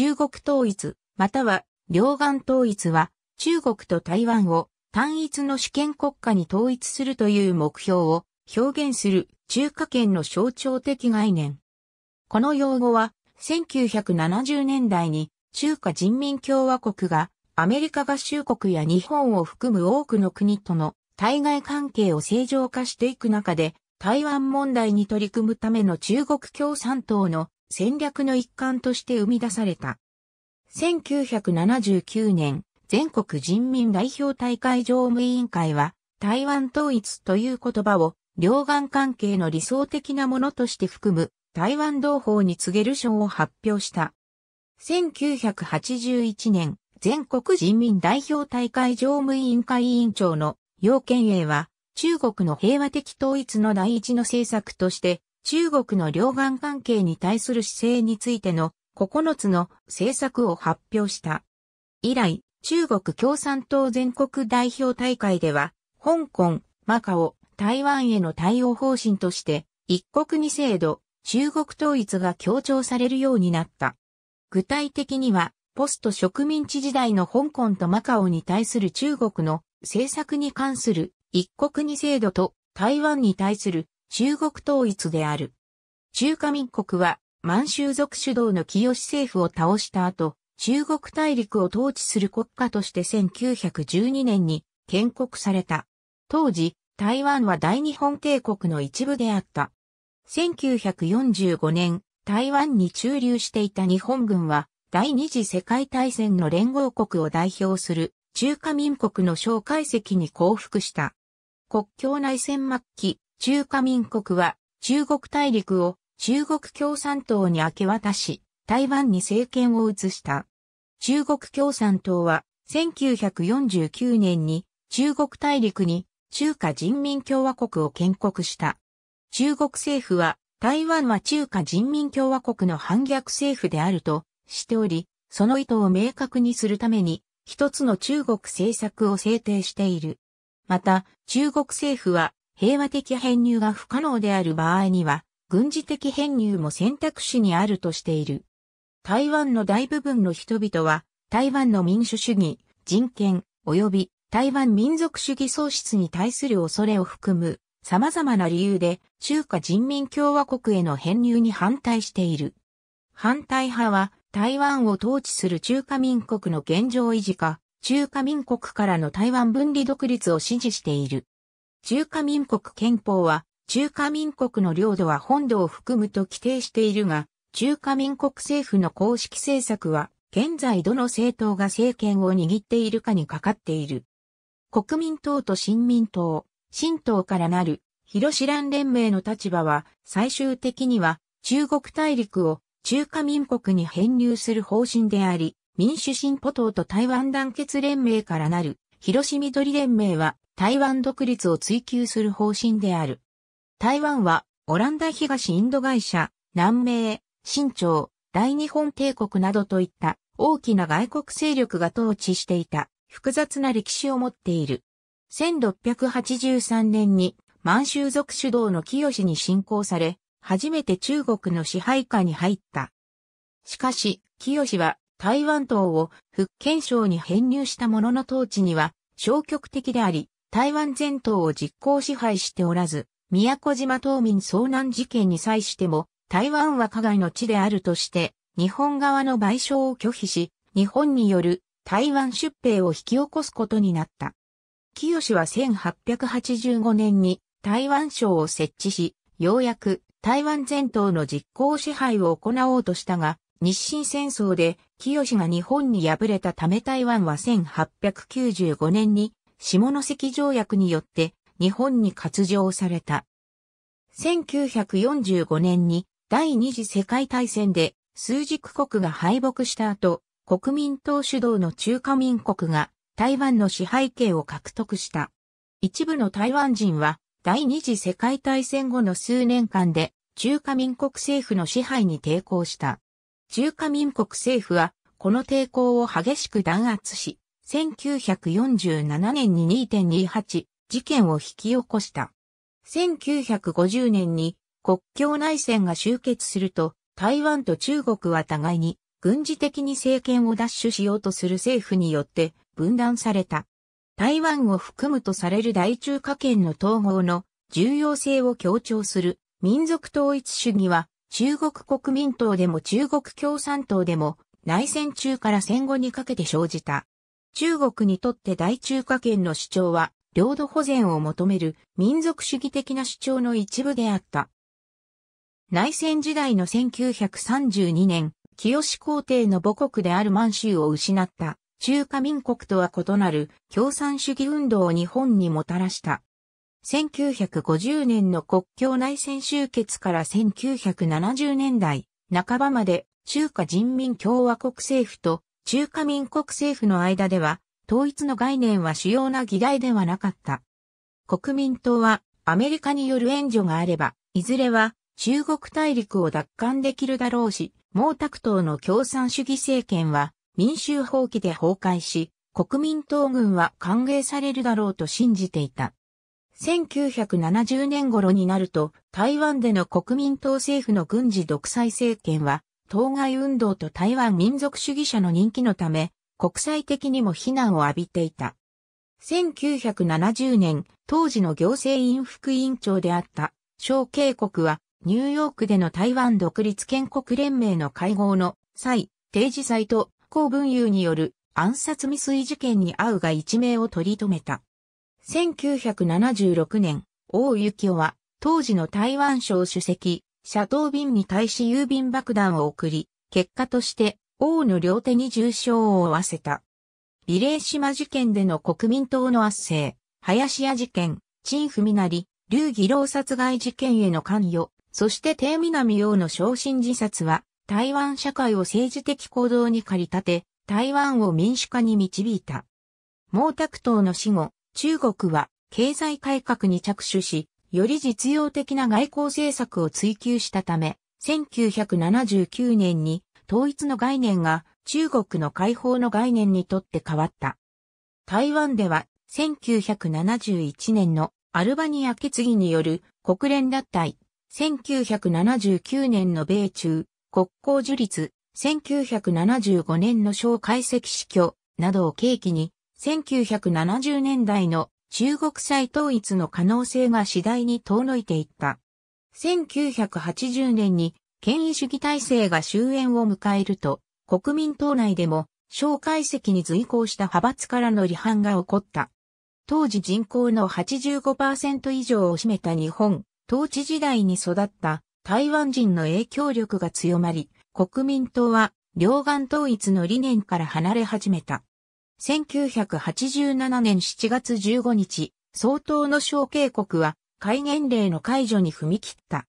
中国統一、または両岸統一は、中国と台湾を単一の主権国家に統一するという目標を表現する中華圏の象徴的概念。この用語は1970年代に中華人民共和国がアメリカ合衆国や日本を含む多くの国との対外関係を正常化していく中で台湾問題に取り組むための中国共産党の戦略の一環として生み出された。1979年、全国人民代表大会常務委員会は、台湾統一という言葉を、両岸関係の理想的なものとして含む、台湾同胞に告げる書を発表した。1981年、全国人民代表大会常務委員会委員長の楊建英は、中国の平和的統一の第一の政策として、中国の両岸関係に対する姿勢についての9つの政策を発表した。以来、中国共産党全国代表大会では、香港、マカオ、台湾への対応方針として、一国二制度、中国統一が強調されるようになった。具体的には、ポスト植民地時代の香港とマカオに対する中国の政策に関する一国二制度と台湾に対する中国統一である。中華民国は満州族主導の清政府を倒した後、中国大陸を統治する国家として1912年に建国された。当時、台湾は大日本帝国の一部であった。1945年、台湾に駐留していた日本軍は、第二次世界大戦の連合国を代表する中華民国の蒋介石に降伏した。国境内戦末期、中華民国は中国大陸を中国共産党に明け渡し、台湾に政権を移した。中国共産党は1949年に中国大陸に中華人民共和国を建国した。中国政府は台湾は中華人民共和国の反逆政府であるとしており、その意図を明確にするために一つの中国政策を制定している。また、中国政府は平和的編入が不可能である場合には、軍事的編入も選択肢にあるとしている。台湾の大部分の人々は、台湾の民主主義、人権、及び台湾民族主義喪失に対する恐れを含む様々な理由で中華人民共和国への編入に反対している。反対派は台湾を統治する中華民国の現状維持か、中華民国からの台湾分離独立を支持している。中華民国憲法は、中華民国の領土は本土を含むと規定しているが、中華民国政府の公式政策は、現在どの政党が政権を握っているかにかかっている。国民党と新民党、新党からなる、広志蘭連盟の立場は、最終的には、中国大陸を中華民国に編入する方針であり、民主進歩党と台湾団結連盟からなる、広島緑連盟は、台湾独立を追求する方針である。台湾は、オランダ東インド会社、南米、新朝、大日本帝国などといった大きな外国勢力が統治していた複雑な歴史を持っている。1683年に満州族主導の清に侵攻され、初めて中国の支配下に入った。しかし、清は台湾島を福建省に編入したものの統治には消極的であり、台湾全島を実効支配しておらず、宮古島島民遭難事件に際しても、台湾は加害の地であるとして、日本側の賠償を拒否し、日本による台湾出兵を引き起こすことになった。清は1885年に台湾省を設置し、ようやく台湾全島の実効支配を行おうとしたが、日清戦争で清が日本に敗れたため台湾は1895年に下関条約によって日本に割譲された。1945年に第二次世界大戦で数軸国が敗北した後、国民党主導の中華民国が台湾の支配権を獲得した。一部の台湾人は第二次世界大戦後の数年間で中華民国政府の支配に抵抗した。中華民国政府はこの抵抗を激しく弾圧し、1947年に2.28事件を引き起こした。1950年に国境内戦が終結すると、台湾と中国は互いに軍事的に政権を奪取しようとする政府によって分断された。台湾を含むとされる大中華圏の統合の重要性を強調する民族統一主義は中国国民党でも中国共産党でも内戦中から戦後にかけて生じた。中国にとって大中華圏の主張は、領土保全を求める民族主義的な主張の一部であった。内戦時代の1932年、清皇帝の母国である満州を失った中華民国とは異なる共産主義運動を日本にもたらした。1950年の国境内戦終結から1970年代半ばまで中華人民共和国政府と中華民国政府の間では、統一の概念は主要な議題ではなかった。国民党は、アメリカによる援助があれば、いずれは中国大陸を奪還できるだろうし、毛沢東の共産主義政権は民衆放棄で崩壊し、国民党軍は歓迎されるだろうと信じていた。1970年頃になると、台湾での国民党政府の軍事独裁政権は当該運動と台湾民族主義者の人気のため、国際的にも非難を浴びていた。1970年、当時の行政院副委員長であった、小慶国は、ニューヨークでの台湾独立建国連盟の会合の際、定時祭と公文友による暗殺未遂事件に遭うが一命を取り留めた。1976年、大幸雄は、当時の台湾省主席、シャトー便に対し郵便爆弾を送り、結果として王の両手に重傷を負わせた。ビレー島事件での国民党の圧政、林家事件、陳文成、劉義郎殺害事件への関与、そして帝南洋の昇進自殺は、台湾社会を政治的行動に駆り立て、台湾を民主化に導いた。毛沢東の死後、中国は経済改革に着手し、より実用的な外交政策を追求したため、1979年に統一の概念が中国の解放の概念にとって変わった。台湾では1971年のアルバニア決議による国連脱退、1979年の米中国交樹立、1975年の小解析死去などを契機に1970年代の中国再統一の可能性が次第に遠のいていった。1980年に権威主義体制が終焉を迎えると、国民党内でも、蒋介石に随行した派閥からの離反が起こった。当時人口の85%以上を占めた日本、統治時代に育った台湾人の影響力が強まり、国民党は両岸統一の理念から離れ始めた。1987年7月15日、総統の小渓国は戒厳令の解除に踏み切った。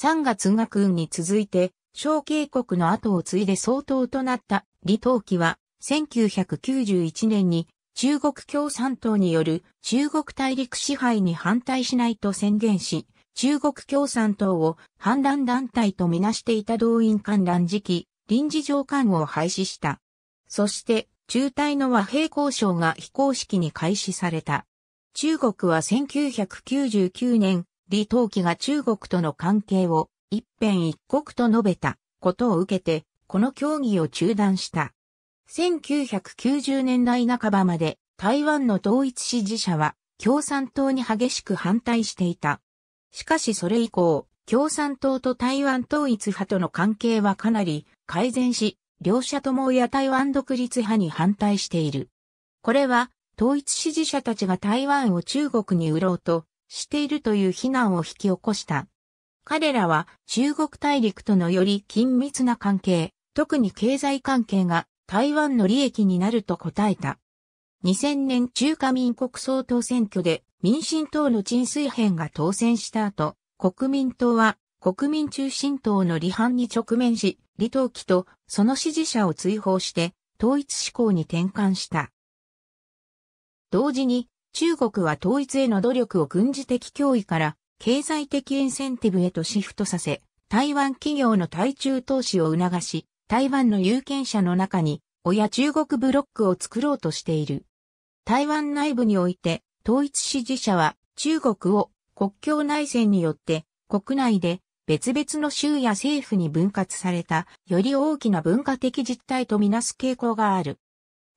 3月学軍に続いて、小渓国の後を継いで総統となった李登輝は、1991年に中国共産党による中国大陸支配に反対しないと宣言し、中国共産党を反乱団体とみなしていた動員観覧時期、臨時上官を廃止した。そして、中隊の和平交渉が非公式に開始された。中国は1999年、李登輝が中国との関係を一辺一国と述べたことを受けて、この協議を中断した。1990年代半ばまで台湾の統一支持者は共産党に激しく反対していた。しかしそれ以降、共産党と台湾統一派との関係はかなり改善し、両者とも親台湾独立派に反対している。これは、統一支持者たちが台湾を中国に売ろうとしているという非難を引き起こした。彼らは中国大陸とのより緊密な関係、特に経済関係が台湾の利益になると答えた。2000年中華民国総統選挙で民進党の陳水編が当選した後、国民党は国民中心党の離反に直面し、李登輝とその支持者を追放して統一志向に転換した。同時に、中国は統一への努力を軍事的脅威から経済的インセンティブへとシフトさせ、台湾企業の対中投資を促し、台湾の有権者の中に、親中国ブロックを作ろうとしている。台湾内部において、統一支持者は中国を国境内戦によって国内で別々の州や政府に分割された、より大きな文化的実態とみなす傾向がある。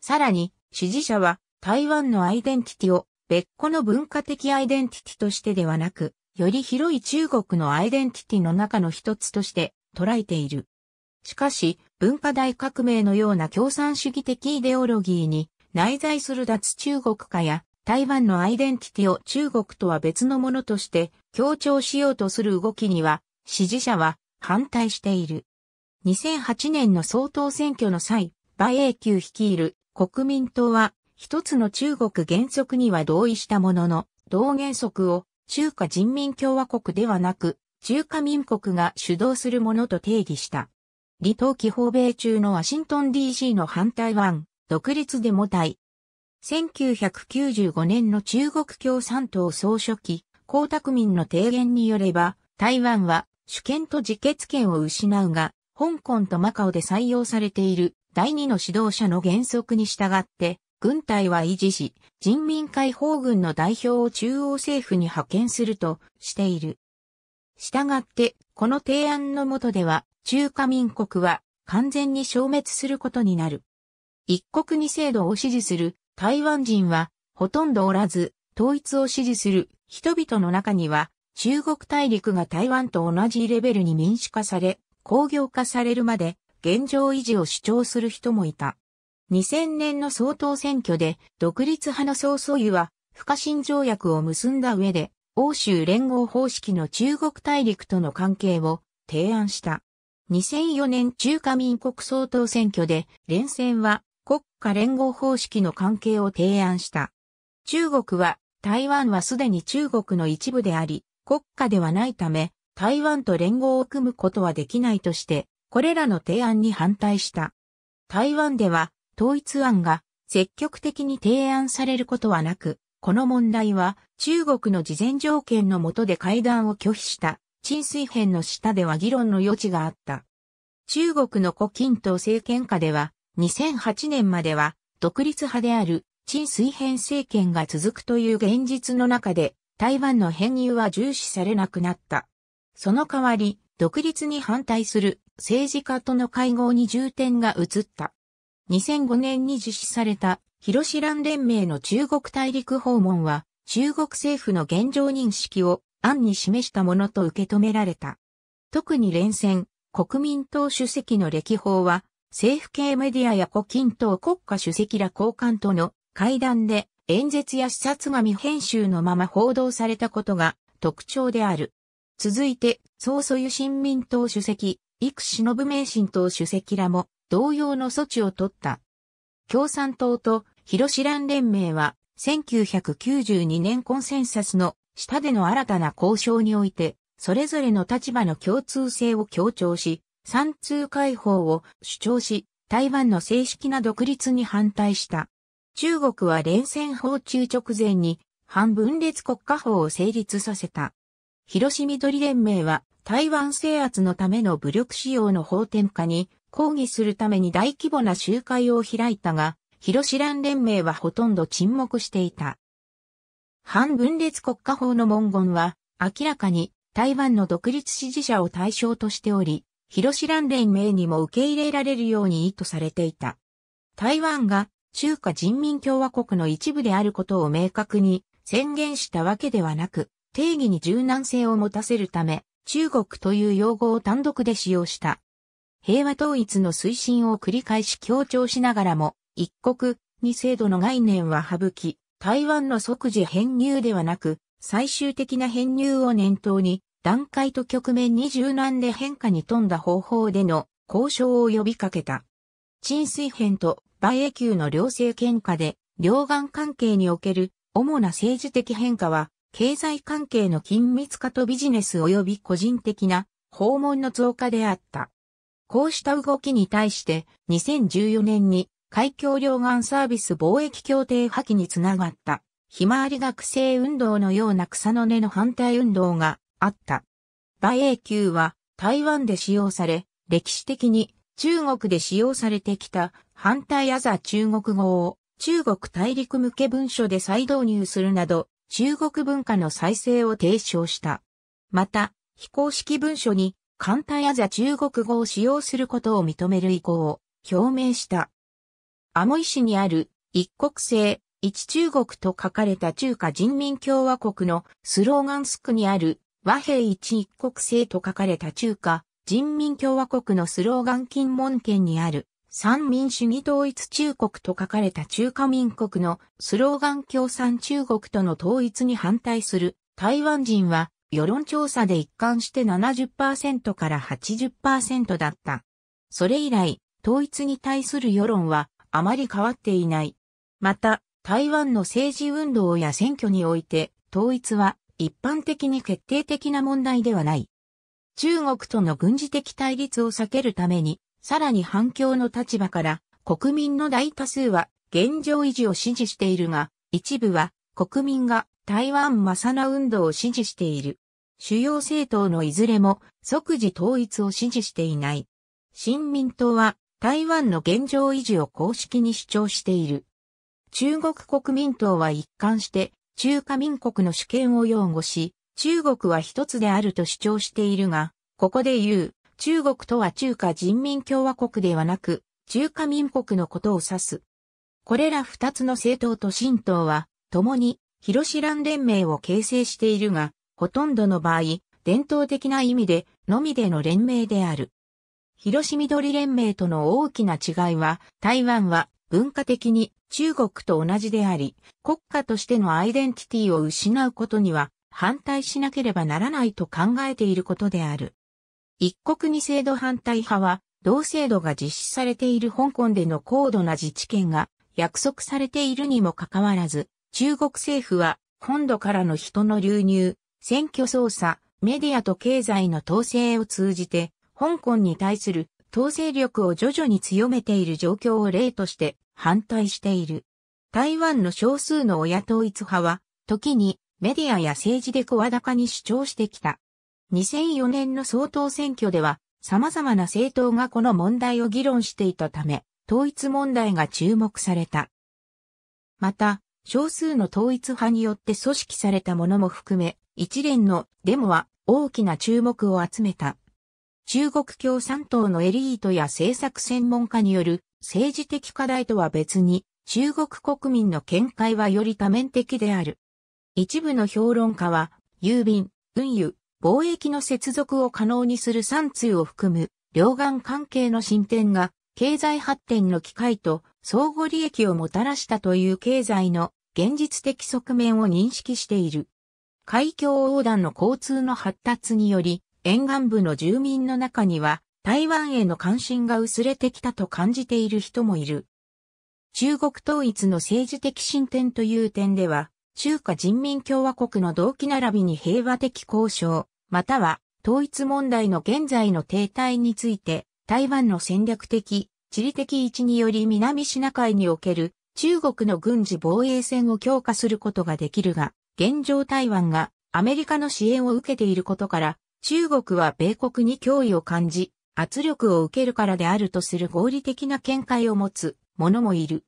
さらに、支持者は台湾のアイデンティティを別個の文化的アイデンティティとしてではなく、より広い中国のアイデンティティの中の一つとして捉えている。しかし、文化大革命のような共産主義的イデオロギーに内在する脱中国化や台湾のアイデンティティを中国とは別のものとして強調しようとする動きには支持者は反対している。2008年の総統選挙の際、馬英九率いる国民党は一つの中国原則には同意したものの、同原則を中華人民共和国ではなく、中華民国が主導するものと定義した。李登期訪米中のワシントン DC の反対湾、独立デモ隊。1995年の中国共産党総書記、江沢民の提言によれば、台湾は主権と自決権を失うが、香港とマカオで採用されている第二の指導者の原則に従って、軍隊は維持し、人民解放軍の代表を中央政府に派遣するとしている。したがって、この提案の下では、中華民国は完全に消滅することになる。一国二制度を支持する台湾人はほとんどおらず、統一を支持する人々の中には中国大陸が台湾と同じレベルに民主化され、工業化されるまで現状維持を主張する人もいた。2000年の総統選挙で独立派の総操油は不可侵条約を結んだ上で欧州連合方式の中国大陸との関係を提案した。2004年中華民国総統選挙で連戦は国家連合方式の関係を提案した。中国は台湾はすでに中国の一部であり、国家ではないため、台湾と連合を組むことはできないとして、これらの提案に反対した。台湾では、統一案が積極的に提案されることはなく、この問題は中国の事前条件の下で会談を拒否した陳水編の下では議論の余地があった。中国の胡錦東政権下では2008年までは独立派である陳水編政権が続くという現実の中で台湾の編入は重視されなくなった。その代わり、独立に反対する政治家との会合に重点が移った。2005年に実施された広志蘭連盟の中国大陸訪問は中国政府の現状認識を暗に示したものと受け止められた。特に連戦、国民党主席の歴訪は政府系メディアや胡錦党国家主席ら高官との会談で演説や視察が未編集のまま報道されたことが特徴である。続いて、総素湯新民党主席、幾忍名神党主席らも同様の措置を取った。共産党と広志蘭連盟は1992年コンセンサスの下での新たな交渉において、それぞれの立場の共通性を強調し、三通解放を主張し、台湾の正式な独立に反対した。中国は連戦法中直前に反分裂国家法を成立させた。広島緑連盟は台湾制圧のための武力使用の法転化に抗議するために大規模な集会を開いたが、広島蘭連盟はほとんど沈黙していた。反分裂国家法の文言は明らかに台湾の独立支持者を対象としており、広島蘭連盟にも受け入れられるように意図されていた。台湾が中華人民共和国の一部であることを明確に宣言したわけではなく、定義に柔軟性を持たせるため、中国という用語を単独で使用した。平和統一の推進を繰り返し強調しながらも、一国、二制度の概念は省き、台湾の即時編入ではなく、最終的な編入を念頭に、段階と局面に柔軟で変化に富んだ方法での交渉を呼びかけた。沈水編とイ英級の両政権下で、両岸関係における主な政治的変化は、経済関係の緊密化とビジネス及び個人的な訪問の増加であった。こうした動きに対して2014年に海峡両岸サービス貿易協定破棄につながった、ひまわり学生運動のような草の根の反対運動があった。イ英級は台湾で使用され、歴史的に中国で使用されてきた反対アザ中国語を中国大陸向け文書で再導入するなど中国文化の再生を提唱した。また、非公式文書に簡単アザ中国語を使用することを認める意向を表明した。アモイ市にある一国制、一中国と書かれた中華人民共和国のスローガンスクにある和平一一国制と書かれた中華人民共和国のスローガン金門権にある三民主義統一中国と書かれた中華民国のスローガン共産中国との統一に反対する台湾人は世論調査で一貫して70%から80%だった。それ以来、統一に対する世論はあまり変わっていない。また、台湾の政治運動や選挙において統一は一般的に決定的な問題ではない。中国との軍事的対立を避けるために、さらに反共の立場から、国民の大多数は現状維持を支持しているが、一部は国民が台湾マサナ運動を支持している。主要政党のいずれも即時統一を支持していない。新民党は台湾の現状維持を公式に主張している。中国国民党は一貫して中華民国の主権を擁護し、中国は一つであると主張しているが、ここで言う、中国とは中華人民共和国ではなく、中華民国のことを指す。これら二つの政党と新党は、共に、広志蘭連盟を形成しているが、ほとんどの場合、伝統的な意味で、のみでの連盟である。広志緑連盟との大きな違いは、台湾は文化的に中国と同じであり、国家としてのアイデンティティを失うことには反対しなければならないと考えていることである。一国二制度反対派は、同制度が実施されている香港での高度な自治権が約束されているにもかかわらず、中国政府は本土からの人の流入、選挙操作、メディアと経済の統制を通じて、香港に対する統制力を徐々に強めている状況を例として反対している。台湾の少数の親統一派は、時にメディアや政治で声高に主張してきた。2004年の総統選挙では、様々な政党がこの問題を議論していたため、統一問題が注目された。また、少数の統一派によって組織されたものも含め、一連のデモは大きな注目を集めた。中国共産党のエリートや政策専門家による政治的課題とは別に、中国国民の見解はより多面的である。一部の評論家は、郵便、運輸、貿易の接続を可能にする三通を含む、両岸関係の進展が、経済発展の機会と相互利益をもたらしたという経済の現実的側面を認識している。海峡横断の交通の発達により、沿岸部の住民の中には、台湾への関心が薄れてきたと感じている人もいる。中国統一の政治的進展という点では、中華人民共和国の同期並びに平和的交渉、または統一問題の現在の停滞について、台湾の戦略的、地理的位置により南シナ海における中国の軍事防衛戦を強化することができるが、現状台湾がアメリカの支援を受けていることから、中国は米国に脅威を感じ、圧力を受けるからであるとする合理的な見解を持つ者もいる。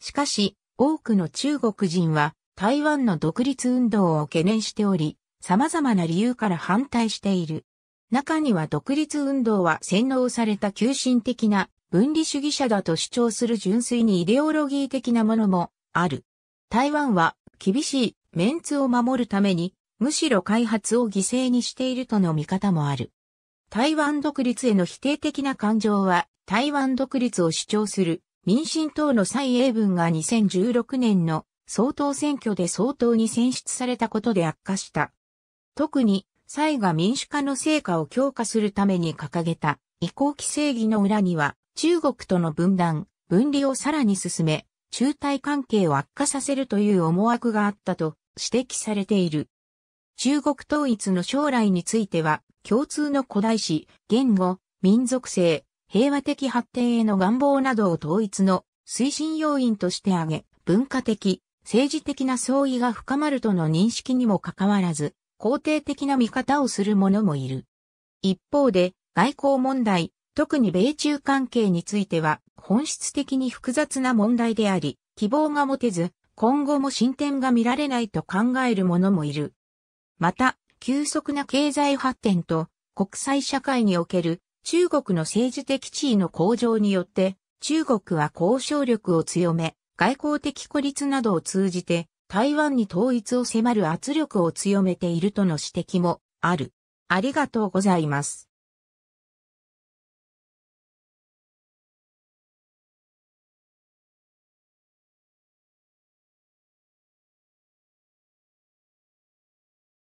しかし、多くの中国人は台湾の独立運動を懸念しており、様々な理由から反対している。中には独立運動は洗脳された急進的な分離主義者だと主張する純粋にイデオロギー的なものもある。台湾は厳しいメンツを守るためにむしろ開発を犠牲にしているとの見方もある。台湾独立への否定的な感情は台湾独立を主張する民進党の蔡英文が2016年の総統選挙で総統に選出されたことで悪化した。特に、蔡が民主化の成果を強化するために掲げた移行規制義の裏には、中国との分断、分離をさらに進め、中台関係を悪化させるという思惑があったと指摘されている。中国統一の将来については、共通の古代史、言語、民族性、平和的発展への願望などを統一の推進要因として挙げ、文化的、政治的な相違が深まるとの認識にもかかわらず、肯定的な見方をする者もいる。一方で、外交問題、特に米中関係については、本質的に複雑な問題であり、希望が持てず、今後も進展が見られないと考える者もいる。また、急速な経済発展と国際社会における中国の政治的地位の向上によって、中国は交渉力を強め、外交的孤立などを通じて台湾に統一を迫る圧力を強めているとの指摘もある。ありがとうございます。